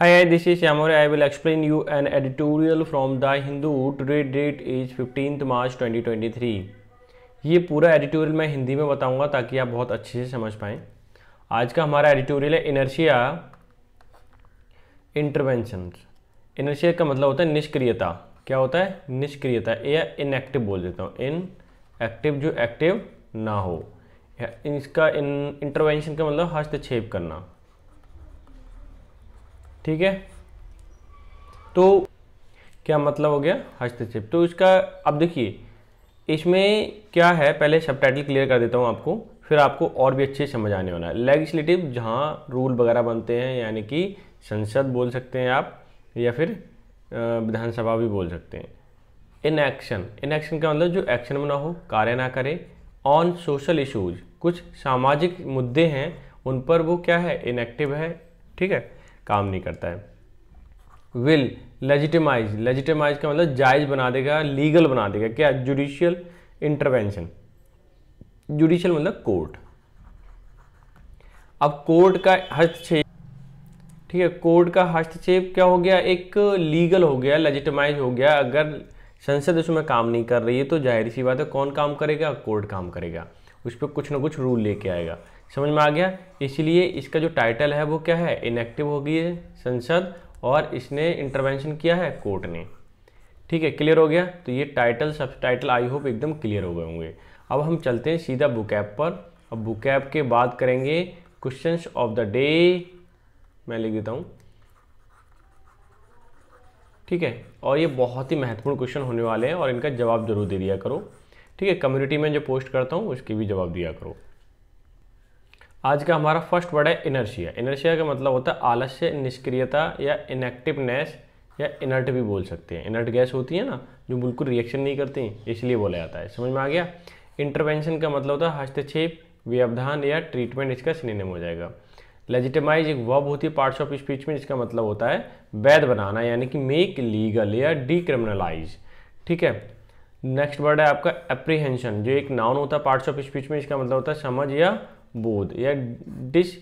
Hi, hi, this is Yamore. I will explain you an editorial from The Hindu. Today date is 15th March 2023. ये पूरा editorial मैं हिंदी में बताऊंगा ताकि आप बहुत अच्छे से समझ पाएँ आज का हमारा एडिटोरियल है इनर्शिया इंटरवेंशन इनर्शिया का मतलब होता है निष्क्रियता क्या होता है निष्क्रियता या इनएक्टिव बोल देता हूँ इन एक्टिव जो एक्टिव ना हो इसका इन इंटरवेंशन का मतलब हस्तक्षेप करना ठीक है तो क्या मतलब हो गया हस्तक्षेप तो इसका अब देखिए इसमें क्या है पहले सब टाइटल क्लियर कर देता हूँ आपको फिर आपको और भी अच्छे समझ आने वाला है लेजिस्लेटिव जहाँ रूल वगैरह बनते हैं यानी कि संसद बोल सकते हैं आप या फिर विधानसभा भी बोल सकते हैं इन एक्शन इन एक्शन का मतलब जो एक्शन में ना हो कार्य ना करे ऑन सोशल इशूज कुछ सामाजिक मुद्दे हैं उन पर वो क्या है इनएक्टिव है ठीक है काम नहीं करता है विल लेजिटिमाइज लेजिटिमाइज का मतलब जायज बना देगा लीगल बना देगा क्या जुडिशियल इंटरवेंशन जुडिशियल मतलब कोर्ट अब कोर्ट का हस्तक्षेप ठीक है कोर्ट का हस्तक्षेप क्या हो गया एक लीगल हो गया लेजिटिमाइज हो गया अगर संसद उसमें काम नहीं कर रही है तो जाहिर सी बात है कौन काम करेगा कोर्ट काम करेगा उस पर कुछ ना कुछ रूल लेके आएगा समझ में आ गया इसलिए इसका जो टाइटल है वो क्या है इनएक्टिव हो गई है संसद और इसने इंटरवेंशन किया है कोर्ट ने ठीक है क्लियर हो गया तो ये टाइटल सब टाइटल आई होप एकदम क्लियर हो गए होंगे अब हम चलते हैं सीधा बुक ऐप पर अब बुक ऐप के बाद करेंगे क्वेश्चन ऑफ द डे मैं लिख देता हूँ ठीक है और ये बहुत ही महत्वपूर्ण क्वेश्चन होने वाले हैं और इनका जवाब जरूर दे दिया करो ठीक है कम्युनिटी में जो पोस्ट करता हूँ उसके भी जवाब दिया करो आज का हमारा फर्स्ट वर्ड है इनर्शिया इनर्शिया का मतलब होता है आलस्य निष्क्रियता या इनएक्टिवनेस या इनर्ट भी बोल सकते हैं इनर्ट गैस होती है ना जो बिल्कुल रिएक्शन नहीं करती इसलिए बोला जाता है समझ में आ गया इंटरवेंशन का मतलब होता है हस्तक्षेप व्यवधान या ट्रीटमेंट इसका सिनेम हो जाएगा लेजिटमाइज एक वर्ब होती है पार्ट्स ऑफ स्पीच में जिसका मतलब होता है वैध बनाना यानी कि मेक लीगल या डिक्रिमिनलाइज ठीक है नेक्स्ट वर्ड है आपका अप्रीहेंशन जो एक नाउन होता है पार्ट्स ऑफ स्पीच में इसका मतलब होता है समझ या बोध या डिश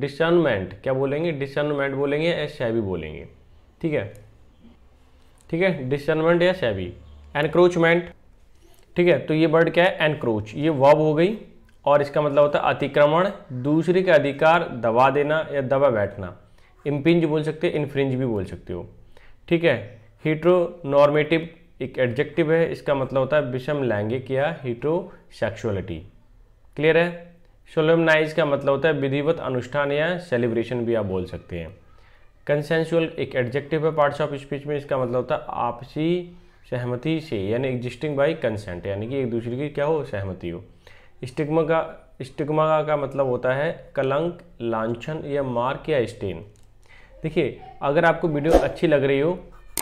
डिशनमेंट क्या बोलेंगे डिशनमेंट बोलेंगे या शैबी बोलेंगे ठीक है ठीक है डिशनमेंट या शैबी एनक्रोचमेंट ठीक है तो ये वर्ड क्या है एनक्रोच ये वॉब हो गई और इसका मतलब होता है अतिक्रमण दूसरे के अधिकार दबा देना या दबा बैठना इम्पिंज बोल सकते हो इन्फ्रिंज भी बोल सकते हो ठीक है हीट्रोनॉर्मेटिव एक एडजेक्टिव है इसका मतलब होता है विषम लैंगिक या हीट्रोसेक्सुअलिटी क्लियर है सोलमनाइज का मतलब होता है विधिवत अनुष्ठान या सेलिब्रेशन भी आप बोल सकते हैं कंसेंशुअल एक एडजेक्टिव है पार्ट्स ऑफ स्पीच में इसका मतलब होता है आपसी सहमति से यानी एग्जिस्टिंग बाई कंसेंट यानी कि एक दूसरे की क्या हो सहमति हो स्टिग्मा का स्टिग्मा का मतलब होता है कलंक लांछन या मार्क या स्टेन देखिए अगर आपको वीडियो अच्छी लग रही हो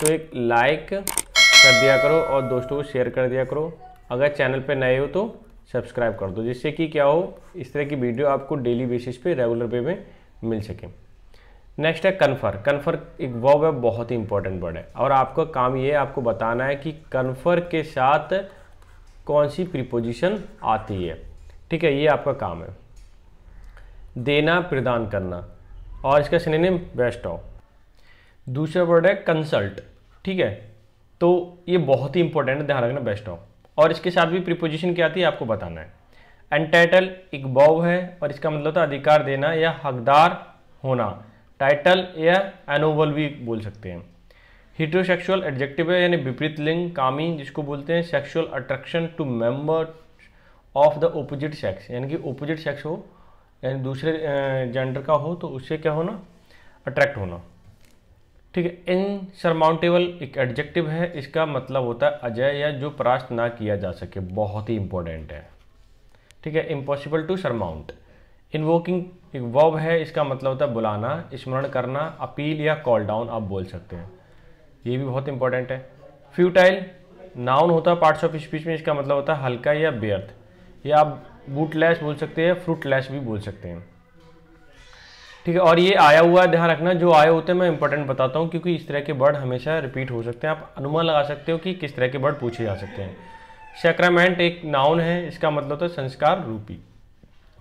तो एक लाइक कर दिया करो और दोस्तों को शेयर कर दिया करो अगर चैनल पर नए हो तो सब्सक्राइब कर दो जिससे कि क्या हो इस तरह की वीडियो आपको डेली बेसिस पे रेगुलर पे में मिल सके नेक्स्ट है कन्फर कन्फर एक वर्ब है बहुत ही इंपॉर्टेंट वर्ड है और आपका काम ये है आपको बताना है कि कन्फर के साथ कौन सी प्रिपोजिशन आती है ठीक है ये आपका काम है देना प्रदान करना और इसका सिनेम बेस्ट हो दूसरा वर्ड है कंसल्ट ठीक है तो ये बहुत ही इंपॉर्टेंट है ध्यान रखना बेस्ट हो और इसके साथ भी प्रिपोजिशन क्या आती है आपको बताना है एंटाइटल एक बॉव है और इसका मतलब था अधिकार देना या हकदार होना टाइटल या एनोवल भी बोल सकते हैं हिट्रोसेक्सुअल एडजेक्टिव है यानी विपरीत लिंग कामी जिसको बोलते हैं sexual attraction to member of the opposite sex यानी कि ओपोजिट सेक्स हो यानी दूसरे जेंडर का हो तो उससे क्या होना अट्रैक्ट होना ठीक है इनसरमाउंटेबल एक एडजेक्टिव है इसका मतलब होता है अजय या जो परास्त ना किया जा सके बहुत ही इंपॉर्टेंट है ठीक है इम्पॉसिबल टू सरमाउंट वोकिंग एक वर्ब है इसका मतलब होता है बुलाना स्मरण करना अपील या कॉल डाउन आप बोल सकते हैं ये भी बहुत इंपॉर्टेंट है फ्यूटाइल नाउन होता है पार्ट्स ऑफ स्पीच में इसका मतलब होता है हल्का या व्यर्थ या आप बूटलेस बोल सकते हैं फ्रूटलेस भी बोल सकते हैं ठीक है और ये आया हुआ है ध्यान रखना जो आए होते हैं मैं इंपॉर्टेंट बताता हूँ क्योंकि इस तरह के वर्ड हमेशा रिपीट हो सकते हैं आप अनुमान लगा सकते हो कि किस तरह के वर्ड पूछे जा सकते हैं सेक्रामेंट एक नाउन है इसका मतलब तो संस्कार रूपी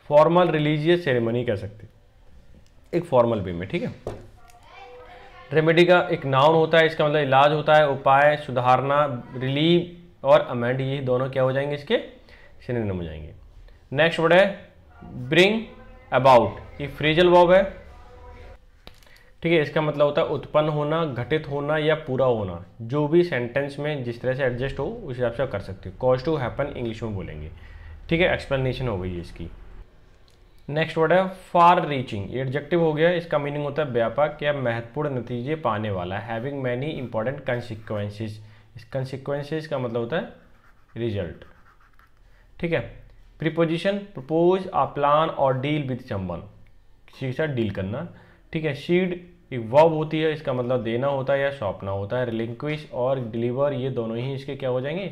फॉर्मल रिलीजियस सेरेमनी कह सकते एक फॉर्मल वे में ठीक है रेमेडी का एक नाउन होता है इसका मतलब इलाज होता है उपाय सुधारना रिलीव और अमेंड ये दोनों क्या हो जाएंगे इसके सिनेम हो जाएंगे नेक्स्ट वर्ड है ब्रिंग अबाउट ये फ्रेजल वर्ब है ठीक है इसका मतलब होता है उत्पन्न होना घटित होना या पूरा होना जो भी सेंटेंस में जिस तरह से एडजस्ट हो उस हिसाब से कर सकते हो कॉज टू हैपन इंग्लिश में बोलेंगे ठीक है एक्सप्लेनेशन हो गई इसकी नेक्स्ट वर्ड है फार रीचिंग एडजेक्टिव हो गया इसका मीनिंग होता है व्यापक या महत्वपूर्ण नतीजे पाने वाला having many important consequences consequences का मतलब होता है रिजल्ट ठीक है प्रीपोजिशन प्रपोज आ प्लान और डील विथ चंबन किसी के साथ डील करना ठीक है शीड एक वर्ब होती है इसका मतलब देना होता है या सौंपना होता है रिलिंक्विश और डिलीवर ये दोनों ही इसके क्या हो जाएंगे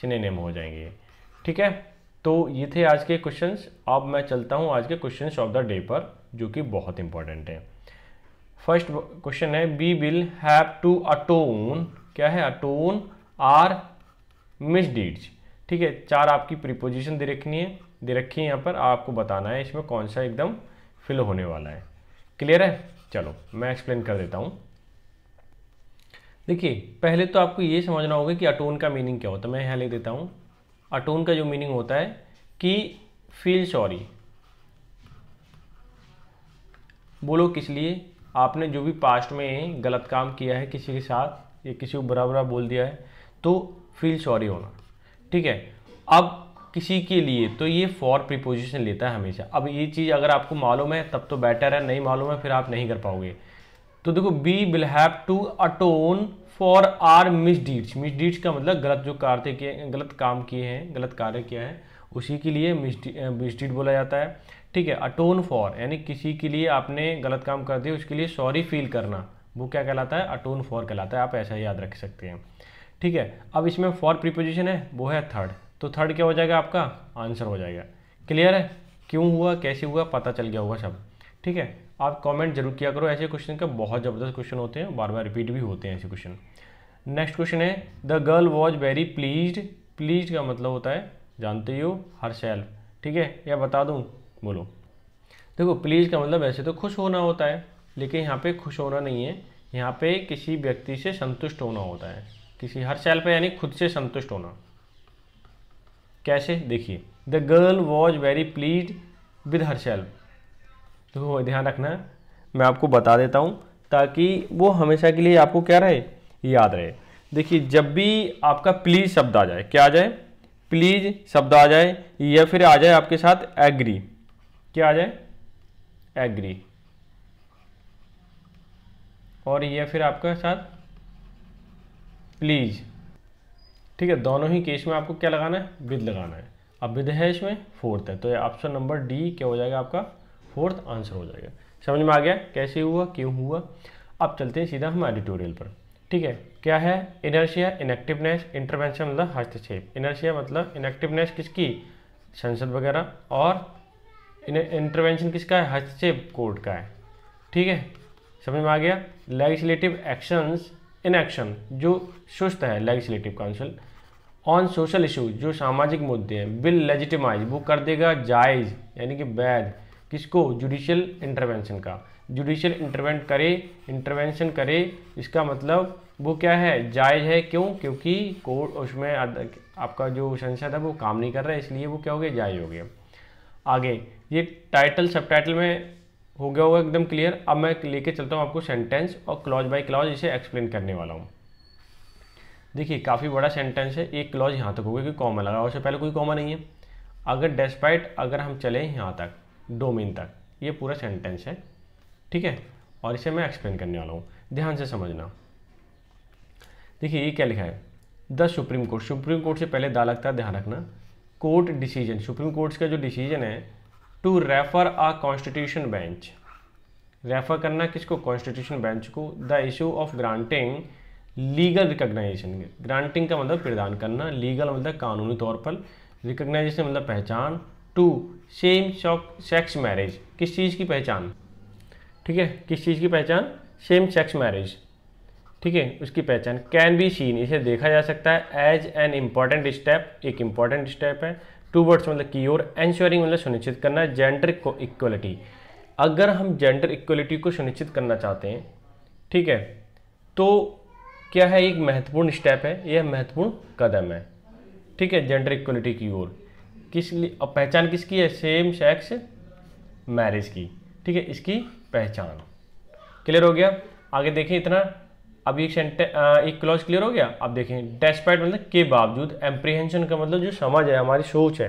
सिनेम हो जाएंगे ठीक है तो ये थे आज के क्वेश्चंस अब मैं चलता हूँ आज के क्वेश्चंस ऑफ द डे पर जो कि बहुत इंपॉर्टेंट है फर्स्ट क्वेश्चन है we will have to atone क्या है अटोन आर मिस डीड्स ठीक है चार आपकी प्रीपोजिशन दे रखनी है दे रखी है यहाँ पर आपको बताना है इसमें कौन सा एकदम फिल होने वाला है क्लियर है चलो मैं एक्सप्लेन कर देता हूँ देखिए पहले तो आपको ये समझना होगा कि अटोन का मीनिंग क्या होता है मैं यहाँ ले देता हूँ अटोन का जो मीनिंग होता है कि फील सॉरी बोलो किस लिए आपने जो भी पास्ट में गलत काम किया है किसी के साथ या किसी को बुरा बुरा बोल दिया है तो फील सॉरी होना ठीक है अब किसी के लिए तो ये फॉर प्रीपोजिशन लेता है हमेशा अब ये चीज़ अगर आपको मालूम है तब तो बेटर है नहीं मालूम है फिर आप नहीं कर पाओगे तो देखो we will have to atone for our misdeeds का मतलब गलत जो कार्य किए गलत काम किए हैं गलत कार्य किया है उसी के लिए मिस डीड बोला जाता है ठीक है अटोन फॉर यानी किसी के लिए आपने गलत काम कर दिया उसके लिए सॉरी फील करना वो क्या कहलाता है अटोन फॉर कहलाता है आप ऐसा याद रख सकते हैं ठीक है अब इसमें फॉर प्रीपोजिशन है वो है थर्ड तो थर्ड क्या हो जाएगा आपका आंसर हो जाएगा क्लियर है क्यों हुआ कैसे हुआ पता चल गया होगा सब ठीक है आप कमेंट जरूर किया करो ऐसे क्वेश्चन के बहुत ज़बरदस्त क्वेश्चन होते हैं बार बार रिपीट भी होते हैं ऐसे क्वेश्चन नेक्स्ट क्वेश्चन है the girl was very pleased pleased का मतलब होता है जानते ही हो हर सेल्फ ठीक है या बता दूँ बोलो देखो प्लीज का मतलब ऐसे तो खुश होना होता है लेकिन यहाँ पे खुश होना नहीं है यहाँ पे किसी व्यक्ति से संतुष्ट होना होता है किसी हर सैल पर यानी खुद से संतुष्ट होना कैसे देखिए the girl was very pleased with herself तो ध्यान रखना मैं आपको बता देता हूँ ताकि वो हमेशा के लिए आपको क्या रहे याद रहे देखिए जब भी आपका प्लीज शब्द आ जाए क्या आ जाए प्लीज शब्द आ जाए या फिर आ जाए आपके साथ एग्री क्या आ जाए एग्री और यह फिर आपके साथ प्लीज़ ठीक है दोनों ही केस में आपको क्या लगाना है विद लगाना है अब विद है इसमें फोर्थ है तो ऑप्शन नंबर डी क्या हो जाएगा आपका फोर्थ आंसर हो जाएगा समझ में आ गया कैसे हुआ क्यों हुआ अब चलते हैं सीधा हम एडिटोरियल पर ठीक है क्या है इनर्शिया इनएक्टिवनेस इंटरवेंशन मतलब हस्तक्षेप इनर्शिया मतलब इनएक्टिवनेस किसकी संसद वगैरह और इंटरवेंशन किसका है हस्तक्षेप कोर्ट का है ठीक है समझ में आ गया लेजिस्लेटिव एक्शंस इनएक्शन जो सुस्त है legislative council on social issue जो सामाजिक मुद्दे हैं बिल लेजिटिमाइज वो कर देगा जायज़ यानी कि वैध किसको जुडिशियल इंटरवेंशन का जुडिशियल इंटरवेंट करे इंटरवेंशन करे इसका मतलब वो क्या है जायज़ है क्यों क्योंकि कोर्ट उसमें आपका जो संसद है वो काम नहीं कर रहा है इसलिए वो क्या हो गया जायज़ हो गया आगे ये टाइटल सब टाइटल में हो गया होगा एकदम क्लियर अब मैं लेके चलता हूँ आपको सेंटेंस और क्लॉज बाय क्लॉज इसे एक्सप्लेन करने वाला हूँ देखिए काफ़ी बड़ा सेंटेंस है एक क्लॉज यहाँ तक होगा क्योंकि कॉमा लगा उससे पहले कोई कॉमा नहीं है अगर डेस्पाइट अगर हम चले यहाँ तक डोमेन तक ये पूरा सेंटेंस है ठीक है और इसे मैं एक्सप्लेन करने वाला हूँ ध्यान से समझना देखिए ये क्या लिखा है the supreme court supreme court से पहले दा लगता है ध्यान रखना कोर्ट डिसीजन सुप्रीम कोर्ट का जो डिसीजन है to refer a constitution bench refer करना किसको कॉन्स्टिट्यूशन बेंच को the issue of granting legal recognition granting का मतलब प्रदान करना लीगल मतलब कानूनी तौर पर रिकॉग्नाइजेशन मतलब पहचान टू सेम सेक्स मैरिज किस चीज़ की पहचान ठीक है किस चीज़ की पहचान सेम सेक्स मैरिज ठीक है उसकी पहचान कैन बी सीन इसे देखा जा सकता है एज एन इम्पॉर्टेंट स्टेप एक इम्पॉर्टेंट स्टेप है टू वर्ड्स मतलब की ओर एंश्योरिंग मतलब सुनिश्चित करना जेंडर को इक्वलिटी अगर हम जेंडर इक्वलिटी को सुनिश्चित करना चाहते हैं ठीक है तो क्या है एक महत्वपूर्ण स्टेप है यह महत्वपूर्ण कदम है ठीक है जेंडर इक्वलिटी की ओर किस लिए अब पहचान किसकी है सेम सेक्स मैरिज की ठीक है इसकी पहचान क्लियर हो गया आगे देखें इतना अब एक एक क्लॉज क्लियर हो गया अब देखें डेस्पाइट मतलब के बावजूद एम्प्रीहेंशन का मतलब जो समझ है हमारी सोच है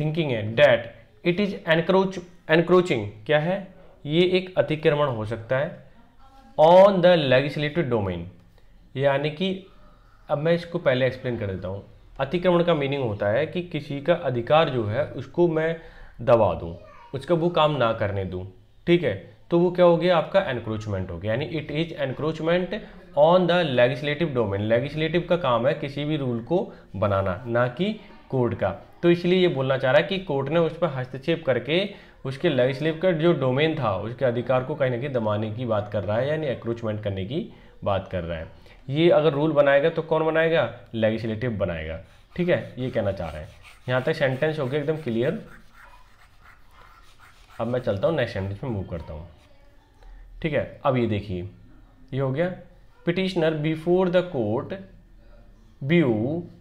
थिंकिंग है that it is encroach encroaching क्या है ये एक अतिक्रमण हो सकता है ऑन द लेजिस्लेटिव डोमेन यानी कि अब मैं इसको पहले एक्सप्लेन कर देता हूँ अतिक्रमण का मीनिंग होता है कि किसी का अधिकार जो है उसको मैं दबा दूँ उसका वो काम ना करने दूँ ठीक है तो वो क्या हो गया आपका एनक्रोचमेंट हो गया यानी it is encroachment on the legislative domain legislative का काम है किसी भी रूल को बनाना ना कि कोर्ट का तो इसलिए ये बोलना चाह रहा है कि कोर्ट ने उस पर हस्तक्षेप करके उसके लेजिस्लेटिव का जो डोमेन था उसके अधिकार को कहीं ना कहीं दबाने की बात कर रहा है यानी एक्रोचमेंट करने की बात कर रहा है ये अगर रूल बनाएगा तो कौन बनाएगा लेजिस्लेटिव बनाएगा ठीक है ये कहना चाह रहे हैं यहाँ तक सेंटेंस हो गया एकदम क्लियर अब मैं चलता हूँ नेक्स्ट सेंटेंस में मूव करता हूँ ठीक है अब ये देखिए ये हो गया petitioner before the court view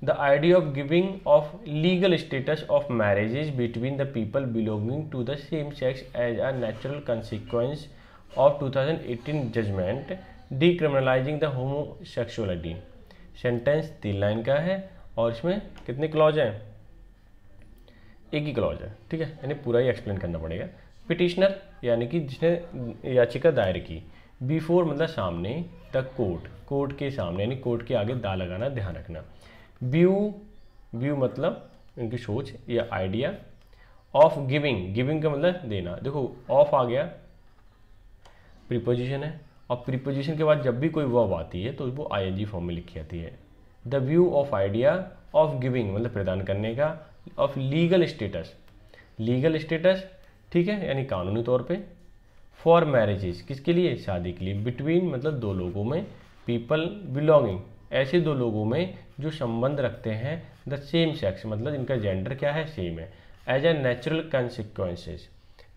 the idea of giving of legal status of marriages between the people belonging to the same sex as a natural consequence of 2018 judgment decriminalising the homosexuality sentence तीन line का है और इसमें कितने clause हैं एक ही clause है ठीक है यानी पूरा ही एक्सप्लेन करना पड़ेगा पिटिशनर यानी कि जिसने याचिका दायर की बिफोर मतलब सामने द कोर्ट कोर्ट के सामने यानी कोर्ट के आगे दा लगाना ध्यान रखना व्यू व्यू मतलब उनकी सोच या आइडिया ऑफ गिविंग गिविंग का मतलब देना देखो ऑफ आ गया प्रीपोजिशन है और प्रीपोजिशन के बाद जब भी कोई वर्ब आती है तो वो आई फॉर्म में लिखी जाती है the view of idea of giving मतलब प्रदान करने का of legal status legal status ठीक है यानी कानूनी तौर पे फॉर मैरिजेज किसके लिए शादी के लिए बिटवीन मतलब दो लोगों में पीपल बिलोंगिंग ऐसे दो लोगों में जो संबंध रखते हैं द सेम सेक्स मतलब इनका जेंडर क्या है सेम है एज ए नेचुरल कंसिक्वेंसेज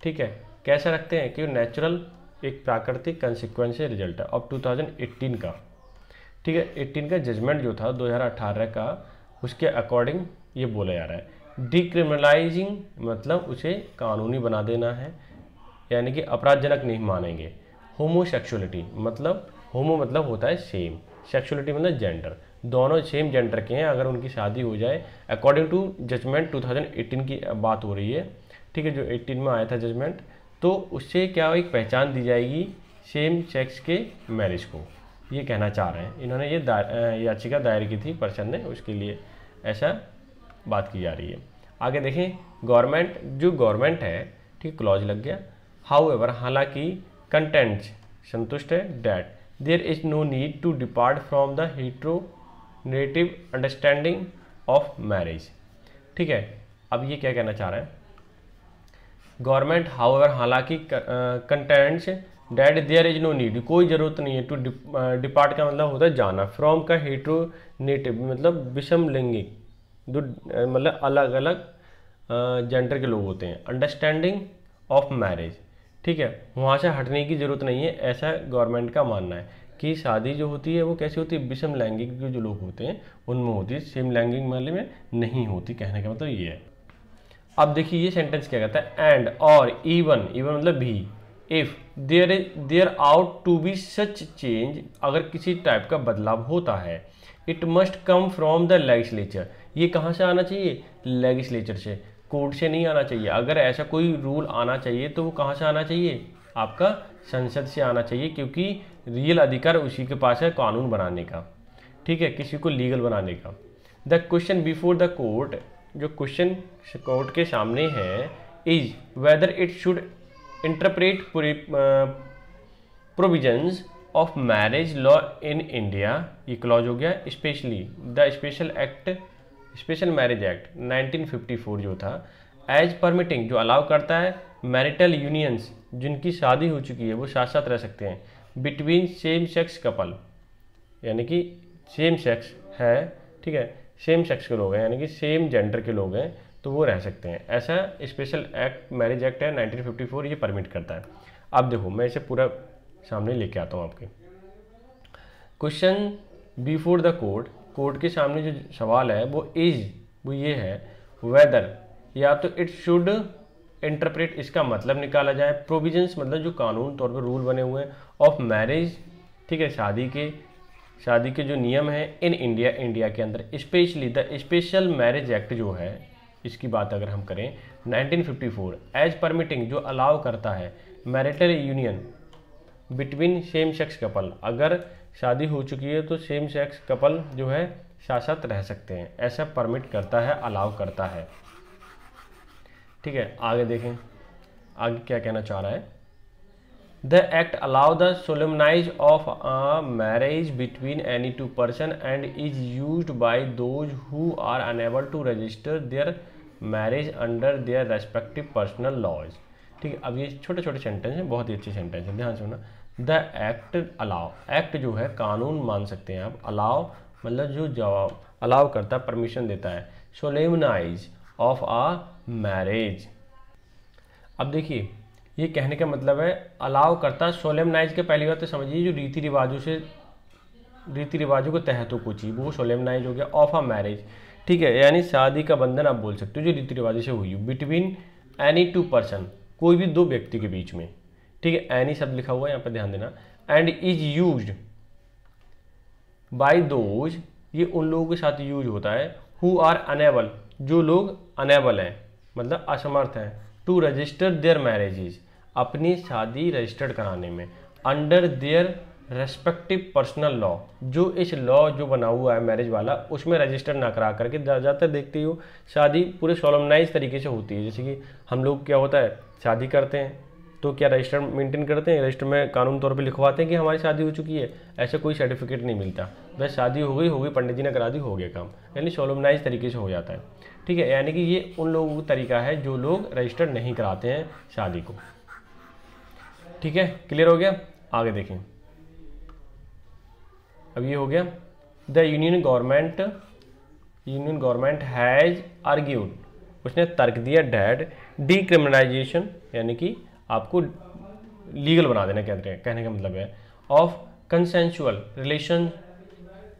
ठीक है कैसे रखते हैं कि नेचुरल एक प्राकृतिक कंसिक्वेंस रिजल्ट है अब 2018 का ठीक है 18 का जजमेंट जो था 2018 का उसके अकॉर्डिंग ये बोला जा रहा है डिक्रिमिनलाइजिंग मतलब उसे कानूनी बना देना है यानी कि अपराधजनक नहीं मानेंगे होमोसेक्सुअलिटी मतलब होमो मतलब होता है सेम सेक्सुअलिटी मतलब जेंडर दोनों सेम जेंडर के हैं अगर उनकी शादी हो जाए अकॉर्डिंग टू जजमेंट 2018 की बात हो रही है ठीक है जो 18 में आया था जजमेंट तो उससे क्या एक पहचान दी जाएगी सेम सेक्स के मैरिज को ये कहना चाह रहे हैं इन्होंने ये याचिका दायर की थी पर्सन ने उसके लिए ऐसा बात की जा रही है आगे देखें गवर्नमेंट जो गवर्नमेंट है ठीक क्लॉज लग गया हाउ एवर हालांकि कंटेंट संतुष्ट है that there is no need to depart from the heteronormative understanding of marriage ठीक है अब ये क्या कहना चाह रहे हैं गवर्नमेंट हाउ एवर हालांकि contends that there is no need कोई ज़रूरत नहीं है टू डिपार्ट का मतलब होता है जाना फ्रॉम का हेट्रो नेटिव मतलब विषम लिंगिक जो मतलब अलग अलग जेंडर के लोग होते हैं अंडरस्टैंडिंग ऑफ मैरिज ठीक है वहाँ से हटने की ज़रूरत नहीं है ऐसा गवर्नमेंट का मानना है कि शादी जो होती है वो कैसी होती है विषम लैंगिक जो लोग होते हैं उनमें होती है सेम लैंगिक मामले में नहीं होती कहने का मतलब ये है अब देखिए ये सेंटेंस क्या कहता है एंड और इवन इवन मतलब भी if there is there out to be such change अगर किसी टाइप का बदलाव होता है it must come from the legislature ये कहाँ से आना चाहिए लेजिस्लेचर से कोर्ट से नहीं आना चाहिए अगर ऐसा कोई रूल आना चाहिए तो वो कहाँ से आना चाहिए आपका संसद से आना चाहिए क्योंकि रियल अधिकार उसी के पास है कानून बनाने का ठीक है किसी को लीगल बनाने का the question before the court जो क्वेश्चन कोर्ट के सामने है is whether it should interpret provisions of marriage law in India ये क्लॉज हो गया specially the special act special marriage act 1954 जो था एज परमिटिंग जो अलाउ करता है मैरिटल यूनियंस जिनकी शादी हो चुकी है वो साथ साथ रह सकते हैं बिटवीन सेम सेक्स कपल यानी कि सेम सेक्स है ठीक है सेम सेक्स के लोग हैं यानी कि सेम जेंडर के लोग हैं तो वो रह सकते हैं ऐसा स्पेशल एक्ट मैरिज एक्ट है 1954 ये परमिट करता है अब देखो मैं इसे पूरा सामने लेके आता हूँ आपके question before the court court के सामने जो सवाल है वो इज वो ये है वेदर या तो इट शुड इंटरप्रेट इसका मतलब निकाला जाए प्रोविजंस मतलब जो कानून तौर पर रूल बने हुए हैं ऑफ मैरिज ठीक है शादी के शादी के जो नियम हैं इन इंडिया इंडिया के अंदर specially the special marriage act जो है इसकी बात अगर हम करें 1954 एज परमिटिंग जो अलाउ करता है marital union between same sex couple अगर शादी हो चुकी है तो सेम सेक्स कपल जो है साथ साथ रह सकते हैं ऐसा परमिट करता है अलाउ करता है ठीक है आगे देखें आगे क्या कहना चाह रहा है the act allow the solemnise of a marriage between any two person and is use by those who are unable to register their marriage under their respective personal laws ठीक है अब ये छोटे छोटे सेंटेंस हैं बहुत ही अच्छे सेंटेंस हैं ध्यान से होना द एक्ट अलाउ एक्ट जो है कानून मान सकते हैं आप अलाउ मतलब जो जवाब अलाउ करता है परमिशन देता है सोलेमनाइज ऑफ आ मैरिज अब देखिए ये कहने का मतलब है अलाव करता है सोलेमनाइज के पहली बात तो समझिए जो रीति रिवाजों से रीति रिवाजों के तहत कुछ ही वो सोलेमनाइज हो गया ऑफ आ मैरिज ठीक है यानी शादी का बंधन आप बोल सकते हो जो रीति रिवाजों से हुई बिटवीन एनी टू पर्सन कोई भी दो व्यक्ति के बीच में ठीक है एनी शब्द लिखा हुआ है यहाँ पर ध्यान देना and is use by those ये उन लोगों के साथ यूज होता है हु आर अनेबल जो लोग अनेबल हैं मतलब असमर्थ हैं टू रजिस्टर देयर मैरिजेज अपनी शादी रजिस्टर्ड कराने में under their respective personal law जो इस लॉ जो बना हुआ है मैरिज वाला उसमें रजिस्टर ना करा करके ज़्यादातर देखते हो शादी पूरे सोलमनाइज तरीके से होती है जैसे कि हम लोग क्या होता है शादी करते हैं तो क्या रजिस्टर मेंटेन करते हैं रजिस्टर में कानून तौर पे लिखवाते हैं कि हमारी शादी हो चुकी है ऐसा कोई सर्टिफिकेट नहीं मिलता बस शादी हो गई हो गई पंडित जी ने करा दी हो गया काम यानी सोलोमनाइज तरीके से हो जाता है ठीक है यानी कि ये उन लोगों का तरीका है जो लोग रजिस्टर नहीं कराते हैं शादी को ठीक है क्लियर हो गया आगे देखें अब ये हो गया the union government union government has argued उसने तर्क दिया डैड डिक्रिमिनलाइजेशन यानी कि आपको लीगल बना देना कहते हैं कहने का मतलब है ऑफ कंसेंशुअल रिलेशन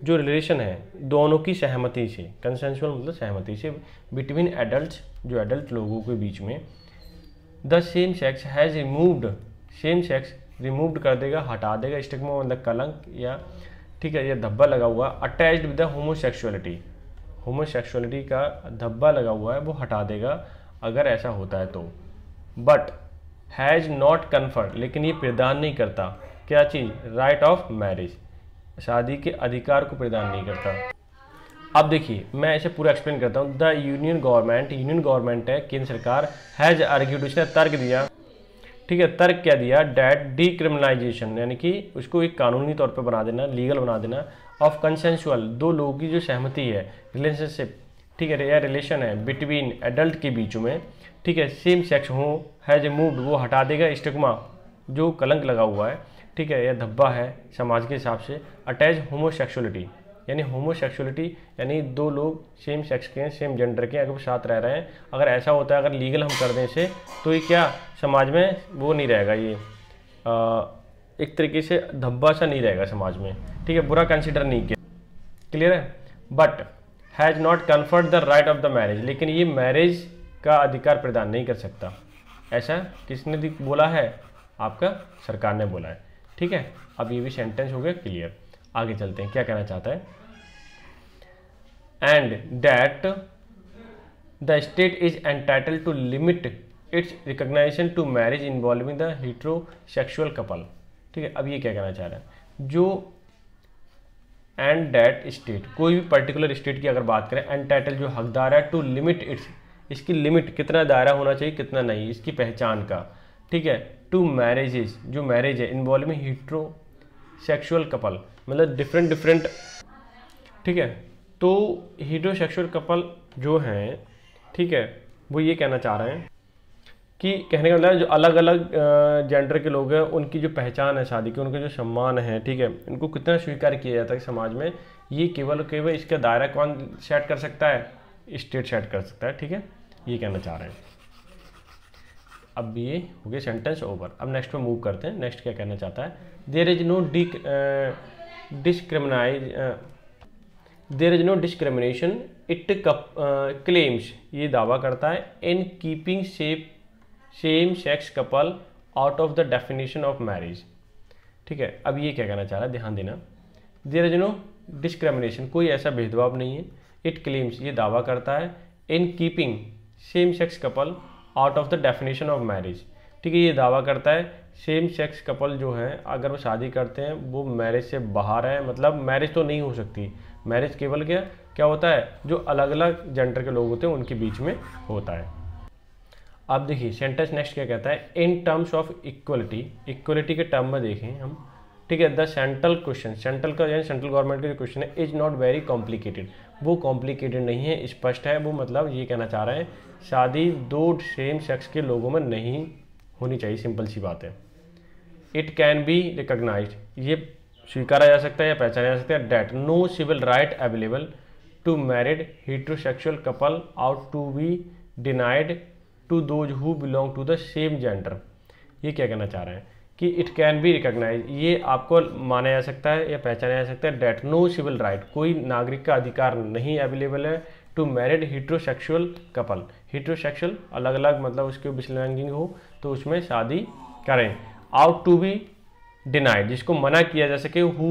जो रिलेशन है दोनों की सहमति से कंसेंशुअल मतलब सहमति से बिटवीन एडल्ट जो एडल्ट लोगों के बीच में the same sex has removed same sex removed कर देगा हटा देगा स्टिग्मा मतलब कलंक या ठीक है या धब्बा लगा हुआ attached with the homosexuality homosexuality का धब्बा लगा हुआ है वो हटा देगा अगर ऐसा होता है तो बट हैज़ नॉट कन्फर्ड लेकिन ये प्रदान नहीं करता क्या चीज़ राइट ऑफ मैरिज शादी के अधिकार को प्रदान नहीं करता अब देखिए मैं इसे पूरा एक्सप्लेन करता हूँ the union government union government है केंद्र सरकार हैज़ आर्ग्यूड उसने तर्क दिया ठीक है तर्क क्या दिया डेट डिक्रिमिनाइजेशन यानी कि उसको एक कानूनी तौर पर बना देना लीगल बना देना ऑफ कंसेंशुअल दो लोगों की जो सहमति है रिलेशनशिप ठीक है या रिलेशन है बिटवीन एडल्ट के बीच में ठीक है सेम सेक्स हो हैज़ मूव्ड वो हटा देगा स्टिग्मा जो कलंक लगा हुआ है ठीक है या धब्बा है समाज के हिसाब से अटैच होमोसेक्सुअलिटी यानी होमोसेक्सुअलिटी यानी दो लोग सेम सेक्स के हैं सेम जेंडर के अगर साथ रह रहे हैं अगर ऐसा होता है अगर लीगल हम कर दें इसे तो ये क्या समाज में वो नहीं रहेगा ये आ, एक तरीके से धब्बा सा नहीं रहेगा समाज में ठीक है बुरा कंसिडर नहीं किया क्लियर है but has not conferred the right of the marriage लेकिन ये मैरिज का अधिकार प्रदान नहीं कर सकता ऐसा किसने बोला है आपका सरकार ने बोला है ठीक है अब ये भी सेंटेंस हो गया क्लियर आगे चलते हैं क्या कहना चाहता है and that the state is entitle to limit its recognition to marriage involving the heterosexual couple ठीक है अब ये क्या कहना चाह रहे हैं जो एंड डैट स्टेट कोई भी पर्टिकुलर स्टेट की अगर बात करें एंड टाइटल जो हकदार है टू लिमिट इट्स इसकी लिमिट कितना दायरा होना चाहिए कितना नहीं इसकी पहचान का ठीक है टू मैरिजेज जो मैरिज है इन्वॉल्विंग हीट्रो सेक्शुअल कपल मतलब डिफरेंट डिफरेंट ठीक है तो हीट्रो सेक्शुअल कपल जो हैं ठीक है वो ये कहना चाह रहे हैं कि कहने का मतलब जो अलग अलग जेंडर के लोग हैं उनकी जो पहचान है शादी की उनका जो सम्मान है ठीक है इनको कितना स्वीकार किया जाता है समाज में ये केवल केवल इसका दायरा कौन सेट कर सकता है स्टेट सेट कर सकता है ठीक है ये कहना चाह रहे हैं अब ये हो गया सेंटेंस ओवर अब नेक्स्ट में मूव करते हैं नेक्स्ट क्या कहना चाहता है देर इज नो डी discriminate there is no discrimination it claims ये दावा करता है इन कीपिंग सेप same sex couple out of the definition of marriage ठीक है अब ये क्या कहना चाह रहा है ध्यान देना देर इज नो डिस्क्रिमिनेशन कोई ऐसा भेदभाव नहीं है इट क्लेम्स ये दावा करता है in keeping same sex couple out of the definition of marriage ठीक है ये दावा करता है सेम सेक्स कपल जो हैं अगर वो शादी करते हैं वो मैरिज से बाहर है मतलब मैरिज तो नहीं हो सकती मैरिज केवल क्या क्या होता है जो अलग अलग जेंडर के लोग होते हैं उनके बीच में होता है अब देखिए सेंटेंस नेक्स्ट क्या कहता है in terms of equality equality के टर्म में देखें हम ठीक है द सेंट्रल क्वेश्चन सेंट्रल का जो सेंट्रल गवर्नमेंट का जो क्वेश्चन है इज नॉट वेरी कॉम्प्लिकेटेड वो कॉम्प्लिकेटेड नहीं है स्पष्ट है वो मतलब ये कहना चाह रहे हैं शादी दो सेम सेक्स के लोगों में नहीं होनी चाहिए सिंपल सी बात है इट कैन बी रिकोगनाइज ये स्वीकारा जा सकता है या पहचाना जा सकता है that no civil right available to married heterosexual couple और to be denied to those who belong to the same gender ये क्या कहना चाह रहे हैं कि इट कैन बी रिकॉग्नाइज ये आपको माना जा सकता है या पहचाना जा सकता है डेट नो सिविल राइट कोई नागरिक का अधिकार नहीं अवेलेबल है to married heterosexual couple heterosexual अलग अलग मतलब उसके बिस्लैंगिंग हो तो उसमें शादी करें आउट टू बी डिनाइड जिसको मना किया जा सके who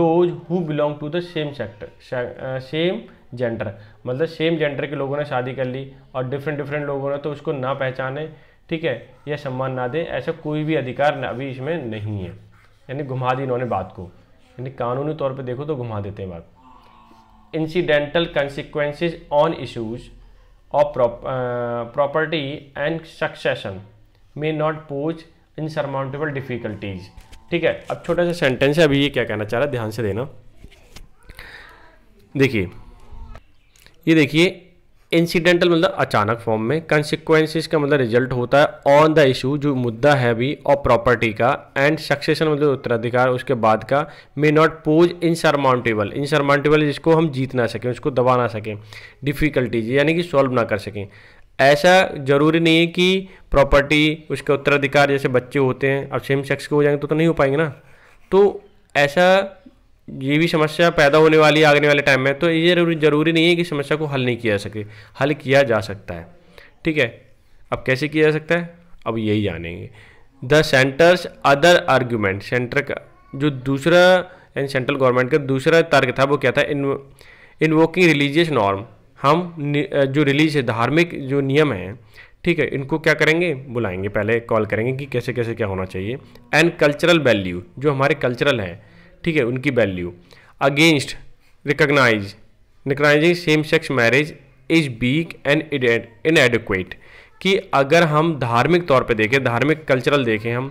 those who belong to the same sector same gender मतलब सेम जेंडर के लोगों ने शादी कर ली और डिफरेंट डिफरेंट लोगों ने तो उसको ना पहचाने ठीक है या सम्मान ना दें ऐसा कोई भी अधिकार अभी इसमें नहीं है यानी घुमा दी इन्होंने बात को यानी कानूनी तौर पे देखो तो घुमा देते हैं बात incidental consequences on issues of property and succession may not pose insurmountable difficulties ठीक है अब छोटा सा सेंटेंस है अभी ये क्या कहना चाह रहा है ध्यान से देना देखिए ये देखिए इंसिडेंटल मतलब अचानक फॉर्म में कंसिक्वेंसिस का मतलब रिजल्ट होता है ऑन द इशू जो मुद्दा है अभी और प्रॉपर्टी का एंड सक्सेशन मतलब उत्तराधिकार उसके बाद का मे नॉट पोज इनसरमाउंटेबल इनसरमाउंटेबल जिसको हम जीत ना सकें उसको दबा ना सकें डिफ़िकल्टीज यानी कि सॉल्व ना कर सकें ऐसा ज़रूरी नहीं है कि प्रॉपर्टी उसके उत्तराधिकार जैसे बच्चे होते हैं अब सेम सेक्स के हो जाएंगे तो, तो नहीं हो पाएंगे ना तो ऐसा ये भी समस्या पैदा होने वाली है आने वाले टाइम में तो ये ज़रूरी नहीं है कि समस्या को हल नहीं किया जा सके हल किया जा सकता है ठीक है अब कैसे किया जा सकता है अब यही जानेंगे the centre's other argument centre का जो दूसरा यानी सेंट्रल गवर्नमेंट का दूसरा तर्क था वो क्या था इन वोकिंग रिलीजियस नॉर्म हम जो रिलीज धार्मिक जो नियम हैं ठीक है इनको क्या करेंगे बुलाएंगे पहले कॉल करेंगे कि कैसे कैसे क्या होना चाहिए एंड कल्चरल वैल्यू जो हमारे कल्चरल हैं ठीक है उनकी value against recognise recognising same sex marriage is weak and inadequate कि अगर हम धार्मिक तौर पे देखें धार्मिक कल्चरल देखें हम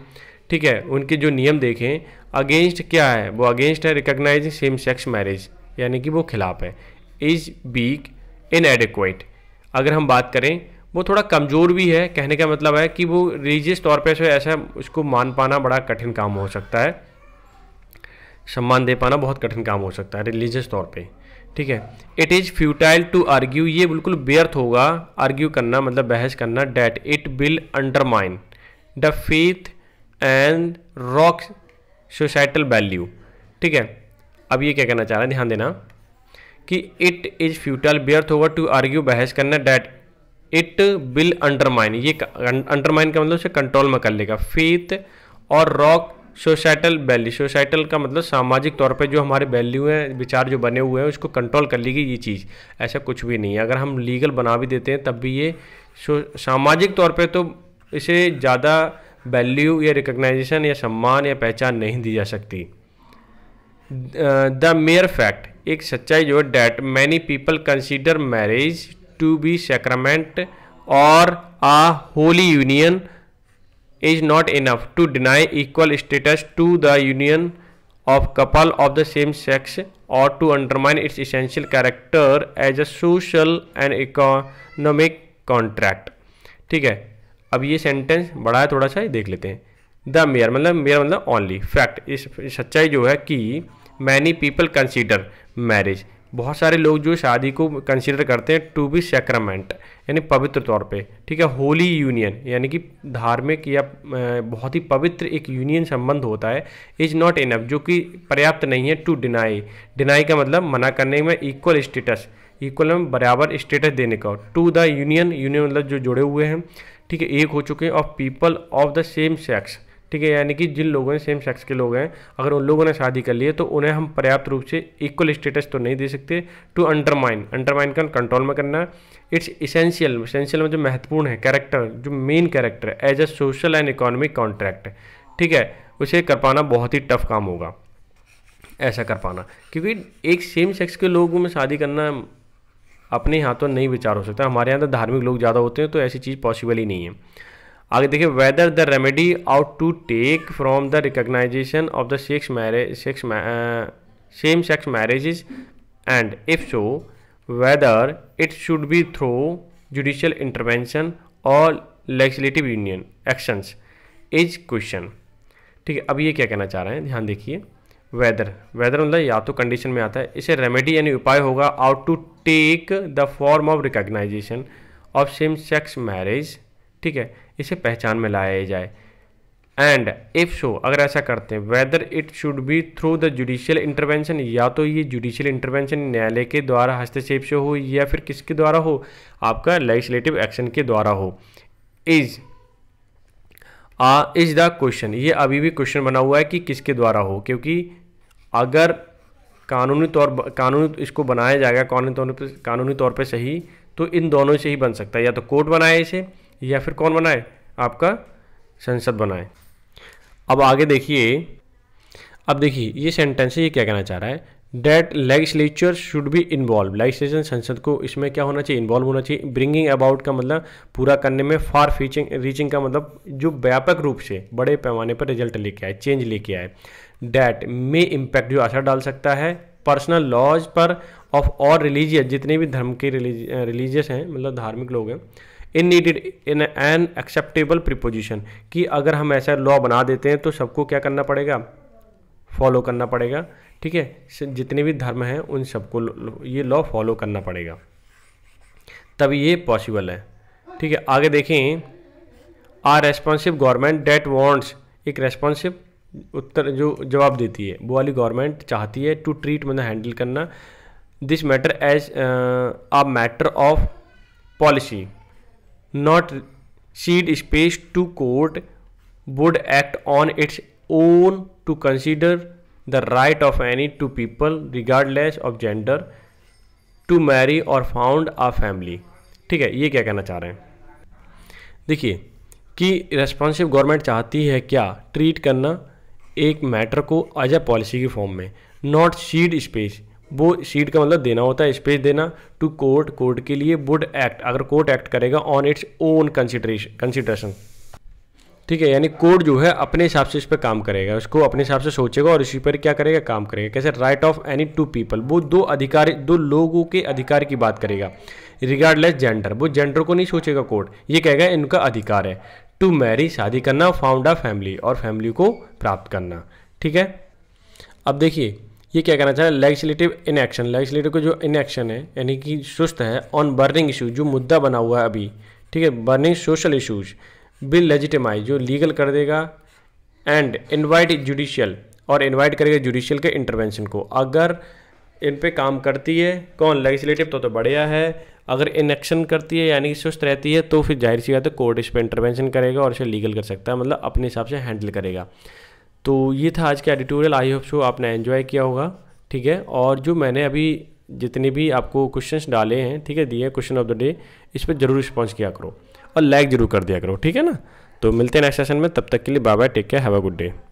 ठीक है उनके जो नियम देखें अगेंस्ट क्या है वो अगेंस्ट है रिकग्नाइजिंग सेम सेक्स मैरिज यानी कि वो खिलाफ है इज बीक इन एडिक्वेट अगर हम बात करें वो थोड़ा कमज़ोर भी है कहने का मतलब है कि वो रिलीजियस तौर पे ऐसा उसको मान पाना बड़ा कठिन काम हो सकता है सम्मान दे पाना बहुत कठिन काम हो सकता है रिलीजियस तौर पे ठीक है it is futile to argue ये बिल्कुल व्यर्थ होगा आर्ग्यू करना मतलब बहस करना that it will undermine the faith and rock societal value ठीक है अब ये क्या कहना चाह रहे हैं ध्यान देना कि इट इज़ फ्यूटाइल व्यर्थ होगा टू आर्ग्यू बहस करना डैट इट विल अंडरमाइन ये अंडरमाइन का मतलब उसे कंट्रोल में कर लेगा फेथ और रॉक सोसाइटल वैल्यू सोसाइटल का मतलब सामाजिक तौर पे जो हमारे वैल्यू हैं विचार जो बने हुए हैं उसको कंट्रोल कर लेगी ये चीज़ ऐसा कुछ भी नहीं है अगर हम लीगल बना भी देते हैं तब भी ये सामाजिक तौर पे तो इसे ज़्यादा वैल्यू या रिकग्नाइजेशन या सम्मान या पहचान नहीं दी जा सकती द मेयर फैक्ट एक सच्चाई जो है that many people consider marriage to be sacrament और a holy union is not enough to deny equal status to the union of couple of the same sex और to undermine its essential character as a social and economic contract ठीक है अब ये sentence बड़ा है थोड़ा सा ही देख लेते हैं द मेयर मतलब मेयर मतलब ओनली फैक्ट इस सच्चाई जो है कि मैनी पीपल कंसिडर मैरिज बहुत सारे लोग जो शादी को कंसिडर करते हैं टू बी सेक्रामेंट यानी पवित्र तौर पे ठीक है होली यूनियन यानी कि धार्मिक या बहुत ही पवित्र एक यूनियन संबंध होता है इज नॉट इनफ जो कि पर्याप्त नहीं है टू डिनाई डिनाई का मतलब मना करने में इक्वल स्टेटस इक्वल में बराबर स्टेटस देने का टू द यूनियन यूनियन मतलब जो जुड़े हुए हैं ठीक है एक हो चुके हैं of people of the same sex ठीक है यानी कि जिन लोगों ने सेम सेक्स के लोग हैं अगर उन लोगों ने शादी कर ली है तो उन्हें हम पर्याप्त रूप से इक्वल स्टेटस तो नहीं दे सकते टू अंडरमाइन अंडरमाइन का कंट्रोल में करना इट्स इसेंशियल इसेंशियल में जो महत्वपूर्ण है कैरेक्टर जो मेन कैरेक्टर है as a social and economic contract ठीक है उसे कर पाना बहुत ही टफ काम होगा ऐसा कर पाना क्योंकि एक सेम सेक्स के लोगों में शादी करना अपने हाथों नहीं विचार हो सकता हमारे यहाँ तो धार्मिक लोग ज़्यादा होते हैं तो ऐसी चीज़ पॉसिबल ही नहीं है आगे देखिए whether the remedy ought to take from the recognisation of the sex marriage sex same sex marriages and if so whether it should be through judicial intervention और legislative union actions is question ठीक है अब ये क्या कहना चाह रहे हैं ध्यान देखिए वेदर वेदर मतलब या तो कंडीशन में आता है इसे रेमेडी यानी उपाय होगा ought to take the form of recognition of same sex marriage ठीक है इसे पहचान में लाया जाए एंड इफ शो अगर ऐसा करते हैं whether it should be through the judicial intervention या तो ये जुडिशियल इंटरवेंशन न्यायालय के द्वारा हस्तक्षेप से हो या फिर किसके द्वारा हो आपका लेजिस्लेटिव एक्शन के द्वारा हो इज इज द क्वेश्चन ये अभी भी क्वेश्चन बना हुआ है कि किसके द्वारा हो क्योंकि अगर कानूनी तौर कानूनी इसको बनाया जाएगा कानूनी तौर पर कानूनी तौर पर सही तो इन दोनों से ही बन सकता है या तो कोर्ट बनाए इसे या फिर कौन बनाए आपका संसद बनाए अब आगे देखिए अब देखिए ये सेंटेंस ये क्या कहना चाह रहा है that legislature should be involve legislation संसद को इसमें क्या होना चाहिए इन्वॉल्व होना चाहिए ब्रिंगिंग अबाउट का मतलब पूरा करने में फार फीचिंग रीचिंग का मतलब जो व्यापक रूप से बड़े पैमाने पर रिजल्ट लेके आए चेंज लेके आए डेट मे इम्पैक्ट जो असर डाल सकता है पर्सनल लॉज पर ऑफ और रिलीजियस जितने भी धर्म के रिलीजियस हैं मतलब धार्मिक लोग हैं in needed in an acceptable preposition कि अगर हम ऐसा लॉ बना देते हैं तो सबको क्या करना पड़ेगा फॉलो करना पड़ेगा ठीक है जितने भी धर्म हैं उन सबको ये लॉ फॉलो करना पड़ेगा तब ये पॉसिबल है ठीक है आगे देखें a responsive government that wants एक रेस्पॉन्सिव उत्तर जो जवाब देती है वो वाली गवर्नमेंट चाहती है टू ट्रीट मतलब हैंडल करना this matter as a matter of policy not cede space to court would act on its own to consider the right of any two people regardless of gender to marry or found a family ठीक है ये क्या कहना चाह रहे हैं देखिए कि रेस्पॉन्सिव गवर्नमेंट चाहती है क्या ट्रीट करना एक मैटर को एज अ पॉलिसी की फॉर्म में नॉट सीड स्पेस वो शीट का मतलब देना होता है स्पेस देना टू कोर्ट कोर्ट के लिए वुड एक्ट अगर कोर्ट एक्ट करेगा on its own consideration consideration ठीक है यानी कोर्ट जो है अपने हिसाब से इस पर काम करेगा उसको अपने हिसाब से सोचेगा और इसी पर क्या करेगा काम करेगा कैसे right of any two people वो दो अधिकार दो लोगों के अधिकार की बात करेगा रिगार्डलेस जेंडर वो जेंडर को नहीं सोचेगा कोर्ट ये कहेगा इनका अधिकार है टू मैरी शादी करना फाउंड अ फैमिली और फैमिली को प्राप्त करना ठीक है अब देखिए ये क्या कहना चाह रहे हैं लेजिस्लेटिव इनएक्शन लेजिस्लेटिव का जो इनएक्शन है यानी कि सुस्त है ऑन बर्निंग इशू जो मुद्दा बना हुआ है अभी ठीक है burning social issues bill legitimise जो लीगल कर देगा एंड इन्वाइट जुडिशियल और इन्वाइट करेगा जुडिशियल के इंटरवेंशन को अगर इन पे काम करती है कौन लेजिस्लेटिव तो तो बढ़िया है अगर इनएक्शन करती है यानी कि सुस्त रहती है तो फिर जाहिर सी बात है कोर्ट इस पर इंटरवेंशन करेगा और इसे लीगल कर सकता है मतलब अपने हिसाब से हैंडल करेगा तो ये था आज का एडिटोरियल आई होप शो आपने एंजॉय किया होगा ठीक है और जो मैंने अभी जितने भी आपको क्वेश्चंस डाले हैं ठीक है दिए क्वेश्चन ऑफ द डे इस पर जरूर रिस्पॉन्स किया करो और लाइक ज़रूर कर दिया करो ठीक है ना तो मिलते हैं नेक्स्ट सेशन में तब तक के लिए bye bye take care have a good day